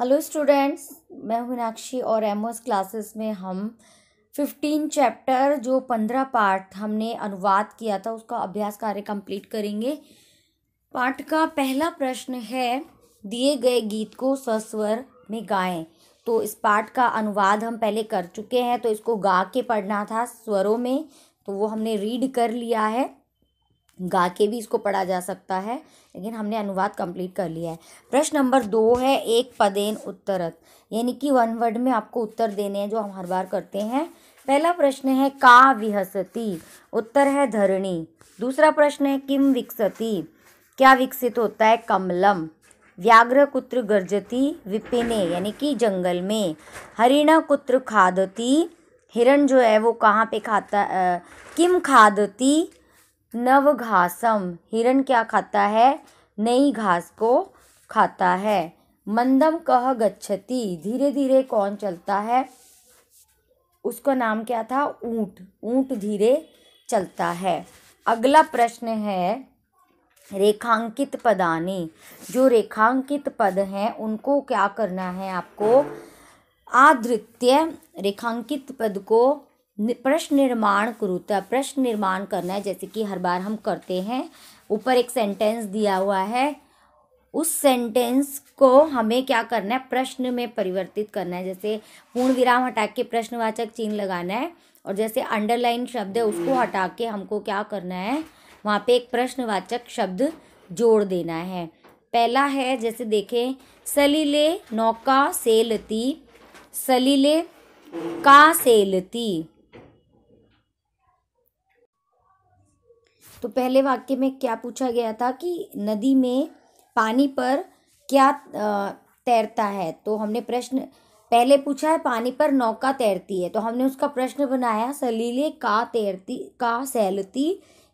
hello students मैं मीनाक्षी और M classes में हम फिफ्टीन चैप्टर जो पंद्रह पार्ट हमने अनुवाद किया था उसका अभ्यास कार्य कंप्लीट करेंगे पाठ का पहला प्रश्न है दिए गए गीत को सस्वर में गाएं तो इस पाठ का अनुवाद हम पहले कर चुके हैं तो इसको गा के पढ़ना था स्वरों में तो वो हमने रीड कर लिया है गा के भी इसको पढ़ा जा सकता है लेकिन हमने अनुवाद कंप्लीट कर लिया है प्रश्न नंबर दो है एक पदेन उत्तरत यानी कि वन वर्ड में आपको उत्तर देने हैं जो हम हर बार करते हैं पहला प्रश्न है का विहसती उत्तर है धरणी दूसरा प्रश्न है किम विकसती क्या विकसित होता है कमलम व्याघ्र कुत्र गर्जती विपिने यानी कि जंगल में हरिणा कुत्र खादती हिरण जो है वो कहाँ पे खाता आ, किम खादती नव घासम हिरण क्या खाता है नई घास को खाता है मंदम कह गच्छति धीरे धीरे कौन चलता है उसका नाम क्या था ऊंट ऊंट धीरे चलता है अगला प्रश्न है रेखांकित पदाने जो रेखांकित पद हैं उनको क्या करना है आपको आधृत्य रेखांकित पद को प्रश्न निर्माण कुरुता प्रश्न निर्माण करना है जैसे कि हर बार हम करते हैं ऊपर एक सेंटेंस दिया हुआ है उस सेंटेंस को हमें क्या करना है प्रश्न में परिवर्तित करना है जैसे पूर्ण विराम हटा के प्रश्नवाचक चिन्ह लगाना है और जैसे अंडरलाइन शब्द है उसको हटा के हमको क्या करना है वहाँ पे एक प्रश्नवाचक शब्द जोड़ देना है पहला है जैसे देखें सलीले नौका सेलती सलीले का सेलती तो पहले वाक्य में क्या पूछा गया था कि नदी में पानी पर क्या तैरता है तो हमने प्रश्न पहले पूछा है पानी पर नौका तैरती है तो हमने उसका प्रश्न बनाया सलीले का तैरती का सैलती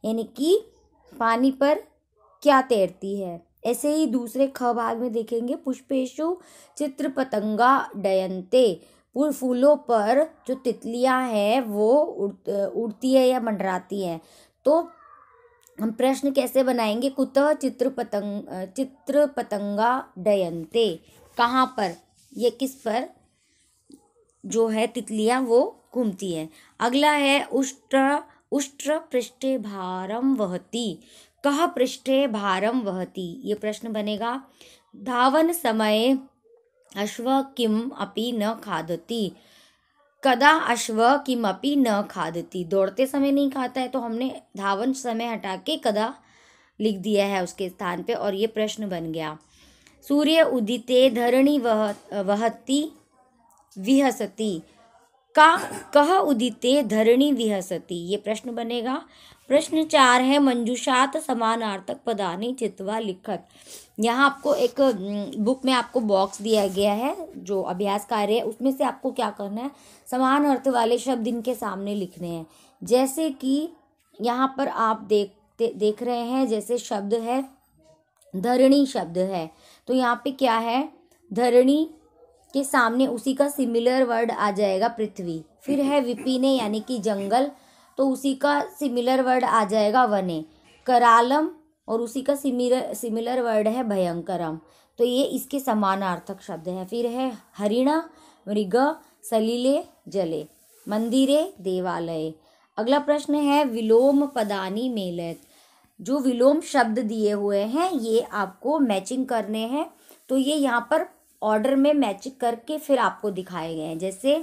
यानी कि पानी पर क्या तैरती है ऐसे ही दूसरे ख भाग में देखेंगे पुष्पेशु चित्र पतंगा डयंते फूलों पर जो तितलियां हैं वो उड़ उड़ती है या मंडराती हैं तो हम प्रश्न कैसे बनाएंगे कुत चित्र पतंग चित्र पतंगा डयंते कहाँ पर ये किस पर जो है तितलियाँ वो घूमती हैं अगला है उष्ट्र उष्ट्र पृष्ठे भारम वहती कह पृष्ठ भारम वहती ये प्रश्न बनेगा धावन समय अश्व किम अपि न खादती कदा अश्व किमपि न खादती दौड़ते समय नहीं खाता है तो हमने धावन समय हटा के कदा लिख दिया है उसके स्थान पे और ये प्रश्न बन गया सूर्य उदिते धरणी वह वहती विहसती का कह उदिते धरणी विहसती ये प्रश्न बनेगा प्रश्न चार है मंजूषात समानार्थक पदानी चितवा लिखत यहाँ आपको एक बुक में आपको बॉक्स दिया गया है जो अभ्यास कार्य है उसमें से आपको क्या करना है समान अर्थ वाले शब्द इनके सामने लिखने हैं जैसे कि यहाँ पर आप देखते देख रहे हैं जैसे शब्द है धरणी शब्द है तो यहाँ पे क्या है धरणी के सामने उसी का सिमिलर वर्ड आ जाएगा पृथ्वी फिर है विपिने यानी कि जंगल तो उसी का सिमिलर वर्ड आ जाएगा वने करालम और उसी का सिमिलर सिमिलर वर्ड है भयंकरम तो ये इसके समानार्थक शब्द है फिर है हरिणा मृग सलीले जले मंदिरे देवालय अगला प्रश्न है विलोम पदानी मेलत जो विलोम शब्द दिए हुए हैं ये आपको मैचिंग करने हैं तो ये यहाँ पर ऑर्डर में मैचिंग करके फिर आपको दिखाए गए हैं जैसे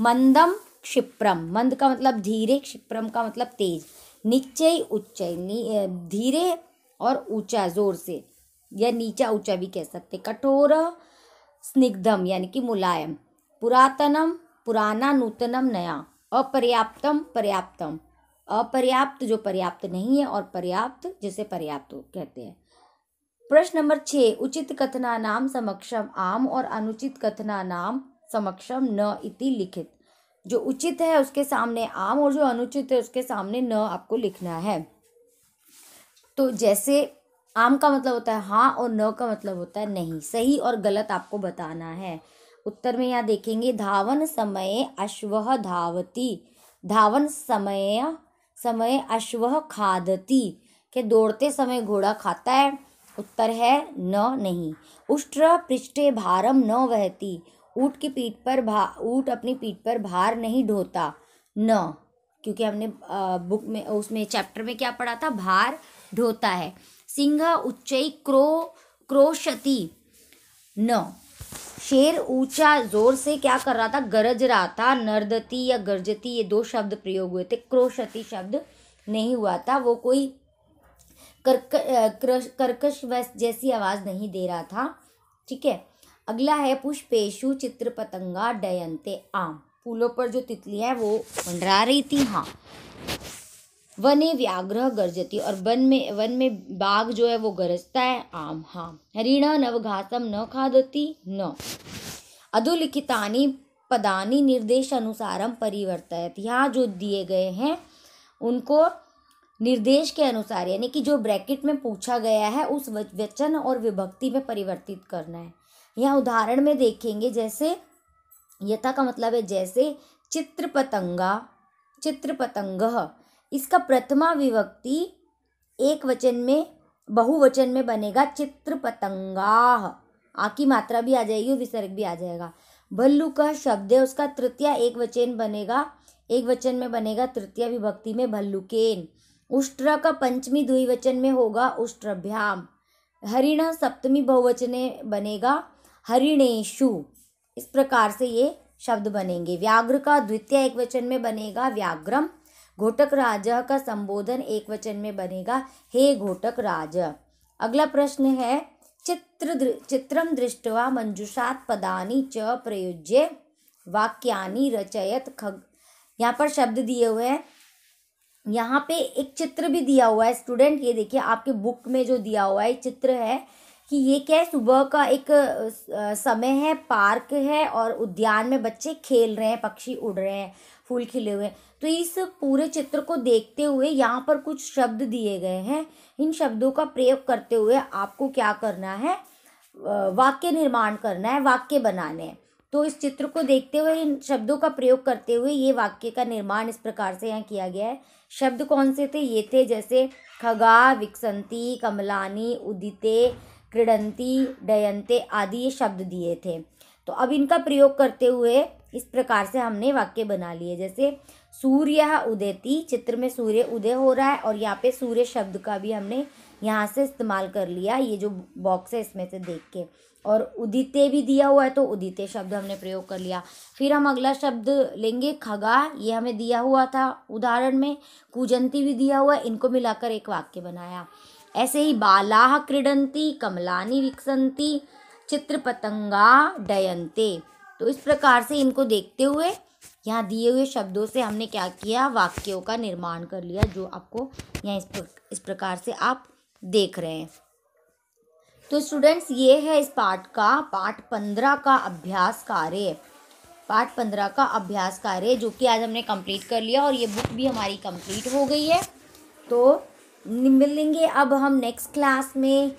मंदम क्षिप्रम मंद का मतलब धीरे क्षिप्रम का मतलब तेज नीचे उच्चय धीरे और ऊंचा जोर से या नीचा ऊंचा भी कह सकते कठोर स्निग्धम यानी कि मुलायम पुरातनम पुराना नूतनम नया अपर्याप्तम पर्याप्तम अपर्याप्त जो पर्याप्त नहीं है और पर्याप्त जिसे पर्याप्त कहते हैं प्रश्न नंबर छः उचित कथना नाम समक्षम आम और अनुचित कथना नाम समक्षम न इति लिखित जो उचित है उसके सामने आम और जो अनुचित है उसके सामने न आपको लिखना है तो जैसे आम का मतलब होता है हाँ और न का मतलब होता है नहीं सही और गलत आपको बताना है उत्तर में यहाँ देखेंगे धावन समय अश्व धावती धावन समय समय अश्व खादती के दौड़ते समय घोड़ा खाता है उत्तर है न नहीं उष्ट्र पृष्ठे भारम न वहती ऊँट की पीठ पर भा ऊँट अपनी पीठ पर भार नहीं ढोता न क्योंकि हमने बुक में उसमें चैप्टर में क्या पढ़ा था भार ढोता है सिंह उच्चई क्रो क्रोशति न शेर ऊंचा जोर से क्या कर रहा था गरज रहा था नर्दती या गरजती ये दो शब्द प्रयोग हुए थे क्रोशति शब्द नहीं हुआ था वो कोई कर्क कर्कश जैसी आवाज़ नहीं दे रहा था ठीक है अगला है पुष्पेशु चित्र पतंगा डयंते आम फूलों पर जो तितलियां वो मंडरा रही थी हाँ वने व्याग्रह गर्जती और वन में वन में बाघ जो है वो गरजता है आम हाँ हरिण नवघातम न खादती न अधोलिखितानी पदानी निर्देश अनुसारम परिवर्तित यहाँ जो दिए गए हैं उनको निर्देश के अनुसार यानी कि जो ब्रैकेट में पूछा गया है उस वचन और विभक्ति में परिवर्तित करना है यहाँ उदाहरण में देखेंगे जैसे यथा का मतलब है जैसे चित्र पतंगा चित्र पतंग इसका प्रथमा विभक्ति एक वचन में बहुवचन में बनेगा चित्र पतंगा आ की मात्रा भी आ जाएगी और विसर्ग भी आ जाएगा भल्लू का शब्द है उसका तृतीय एक वचन बनेगा एक वचन में बनेगा तृतीय विभक्ति में भल्लुकेन उष्ट्र का पंचमी द्विवचन में होगा उष्ट्रभ्याम हरिण सप्तमी बहुवचने बनेगा हरिणेशु इस प्रकार से ये शब्द बनेंगे व्याघ्र का द्वितीय एक वचन में बनेगा व्याघ्रम घोटक राज का संबोधन एक वचन में बनेगा हे घोटक राज अगला प्रश्न है चित्र द्र, चित्रम दृष्टवा मंजुषात पदानी च प्रयुज्य वाक्या रचयत खग यहाँ पर शब्द दिए हुए हैं यहाँ पे एक चित्र भी दिया हुआ है स्टूडेंट ये देखिए आपके बुक में जो दिया हुआ है चित्र है कि ये क्या है सुबह का एक समय है पार्क है और उद्यान में बच्चे खेल रहे हैं पक्षी उड़ रहे हैं फूल खिले हुए हैं तो इस पूरे चित्र को देखते हुए यहाँ पर कुछ शब्द दिए गए हैं इन शब्दों का प्रयोग करते हुए आपको क्या करना है वाक्य निर्माण करना है वाक्य बनाने हैं तो इस चित्र को देखते हुए इन शब्दों का प्रयोग करते हुए ये वाक्य का निर्माण इस प्रकार से यहाँ किया गया है शब्द कौन से थे ये थे जैसे खगा विकसंती कमलानी उदिते क्रीडंती डयंते आदि ये शब्द दिए थे तो अब इनका प्रयोग करते हुए इस प्रकार से हमने वाक्य बना लिए जैसे सूर्य उदयती चित्र में सूर्य उदय हो रहा है और यहाँ पे सूर्य शब्द का भी हमने यहाँ से इस्तेमाल कर लिया ये जो बॉक्स है इसमें से देख के और उदिते भी दिया हुआ है तो उदिते शब्द हमने प्रयोग कर लिया फिर हम अगला शब्द लेंगे खगा ये हमें दिया हुआ था उदाहरण में कुजंती भी दिया हुआ है इनको मिलाकर एक वाक्य बनाया ऐसे ही बाला क्रीडंती कमलानी विकसंती चित्र पतंगा डयंते तो इस प्रकार से इनको देखते हुए यहाँ दिए हुए शब्दों से हमने क्या किया वाक्यों का निर्माण कर लिया जो आपको यहाँ इस, प्र, इस प्रकार से आप देख रहे हैं तो स्टूडेंट्स ये है इस पाठ का पाठ पंद्रह का अभ्यास कार्य पाठ पंद्रह का अभ्यास कार्य जो कि आज हमने कंप्लीट कर लिया और ये बुक भी हमारी कंप्लीट हो गई है तो मिलेंगे अब हम नेक्स्ट क्लास में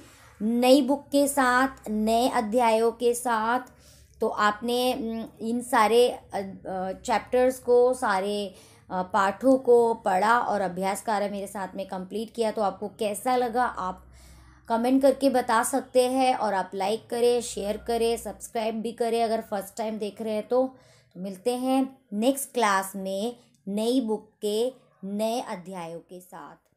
नई बुक के साथ नए अध्यायों के साथ तो आपने इन सारे चैप्टर्स को सारे पाठों को पढ़ा और अभ्यास कार्य मेरे साथ में कंप्लीट किया तो आपको कैसा लगा आप कमेंट करके बता सकते हैं और आप लाइक करें शेयर करें सब्सक्राइब भी करें अगर फर्स्ट टाइम देख रहे हैं तो, तो मिलते हैं नेक्स्ट क्लास में नई बुक के नए अध्यायों के साथ